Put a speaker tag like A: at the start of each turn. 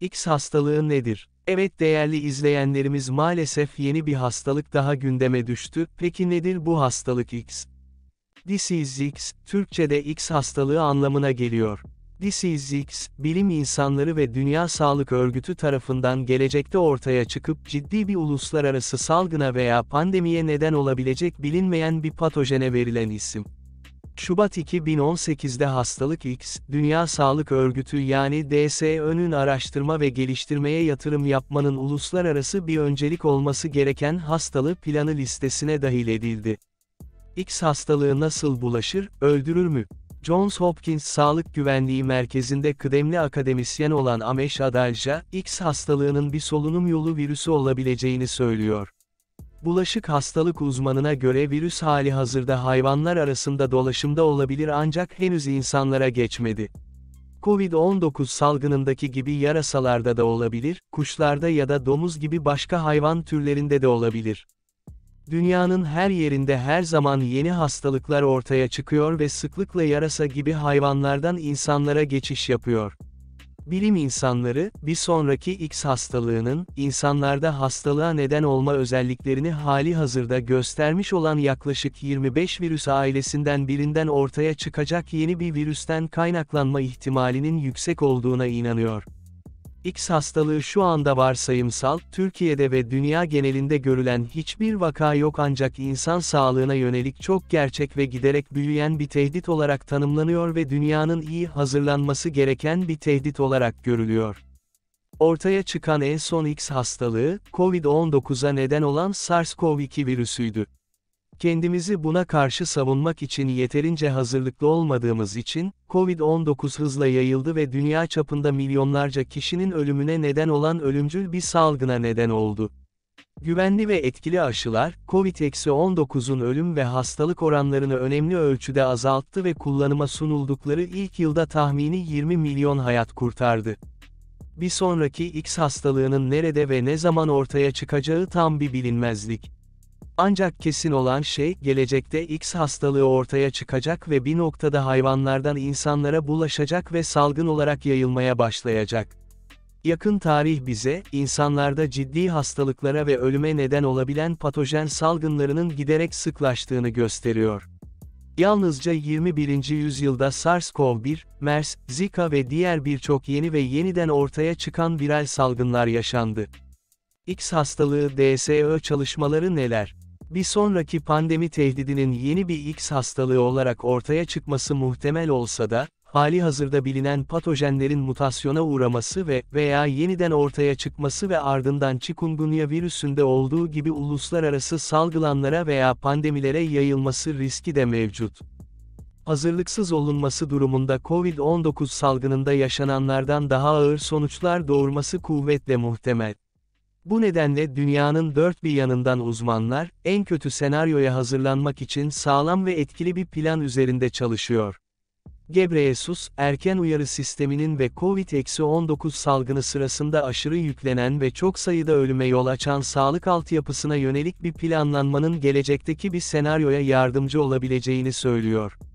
A: X hastalığı nedir? Evet değerli izleyenlerimiz maalesef yeni bir hastalık daha gündeme düştü. Peki nedir bu hastalık X? Disease X, Türkçe'de X hastalığı anlamına geliyor. Disease X, bilim insanları ve Dünya Sağlık Örgütü tarafından gelecekte ortaya çıkıp ciddi bir uluslararası salgına veya pandemiye neden olabilecek bilinmeyen bir patojene verilen isim. Şubat 2018'de hastalık X, Dünya Sağlık Örgütü yani DSÖ'nün araştırma ve geliştirmeye yatırım yapmanın uluslararası bir öncelik olması gereken hastalığı planı listesine dahil edildi. X hastalığı nasıl bulaşır, öldürür mü? Johns Hopkins Sağlık Güvenliği Merkezi'nde kıdemli akademisyen olan Amesh Adalja, X hastalığının bir solunum yolu virüsü olabileceğini söylüyor. Bulaşık hastalık uzmanına göre virüs hali hazırda hayvanlar arasında dolaşımda olabilir ancak henüz insanlara geçmedi. Covid-19 salgınındaki gibi yarasalarda da olabilir, kuşlarda ya da domuz gibi başka hayvan türlerinde de olabilir. Dünyanın her yerinde her zaman yeni hastalıklar ortaya çıkıyor ve sıklıkla yarasa gibi hayvanlardan insanlara geçiş yapıyor. Bilim insanları, bir sonraki X hastalığının, insanlarda hastalığa neden olma özelliklerini hali hazırda göstermiş olan yaklaşık 25 virüs ailesinden birinden ortaya çıkacak yeni bir virüsten kaynaklanma ihtimalinin yüksek olduğuna inanıyor. X hastalığı şu anda varsayımsal, Türkiye'de ve dünya genelinde görülen hiçbir vaka yok ancak insan sağlığına yönelik çok gerçek ve giderek büyüyen bir tehdit olarak tanımlanıyor ve dünyanın iyi hazırlanması gereken bir tehdit olarak görülüyor. Ortaya çıkan en son X hastalığı, COVID-19'a neden olan SARS-CoV-2 virüsüydü. Kendimizi buna karşı savunmak için yeterince hazırlıklı olmadığımız için, COVID-19 hızla yayıldı ve dünya çapında milyonlarca kişinin ölümüne neden olan ölümcül bir salgına neden oldu. Güvenli ve etkili aşılar, COVID-19'un ölüm ve hastalık oranlarını önemli ölçüde azalttı ve kullanıma sunuldukları ilk yılda tahmini 20 milyon hayat kurtardı. Bir sonraki X hastalığının nerede ve ne zaman ortaya çıkacağı tam bir bilinmezlik. Ancak kesin olan şey, gelecekte X hastalığı ortaya çıkacak ve bir noktada hayvanlardan insanlara bulaşacak ve salgın olarak yayılmaya başlayacak. Yakın tarih bize, insanlarda ciddi hastalıklara ve ölüme neden olabilen patojen salgınlarının giderek sıklaştığını gösteriyor. Yalnızca 21. yüzyılda SARS-CoV-1, MERS, Zika ve diğer birçok yeni ve yeniden ortaya çıkan viral salgınlar yaşandı. X hastalığı DSÖ çalışmaları neler? bir sonraki pandemi tehdidinin yeni bir X hastalığı olarak ortaya çıkması muhtemel olsa da, hali hazırda bilinen patojenlerin mutasyona uğraması ve veya yeniden ortaya çıkması ve ardından chikungunya virüsünde olduğu gibi uluslararası salgılanlara veya pandemilere yayılması riski de mevcut. Hazırlıksız olunması durumunda COVID-19 salgınında yaşananlardan daha ağır sonuçlar doğurması kuvvetle muhtemel. Bu nedenle dünyanın dört bir yanından uzmanlar, en kötü senaryoya hazırlanmak için sağlam ve etkili bir plan üzerinde çalışıyor. Gebreyesus, erken uyarı sisteminin ve COVID-19 salgını sırasında aşırı yüklenen ve çok sayıda ölüme yol açan sağlık altyapısına yönelik bir planlanmanın gelecekteki bir senaryoya yardımcı olabileceğini söylüyor.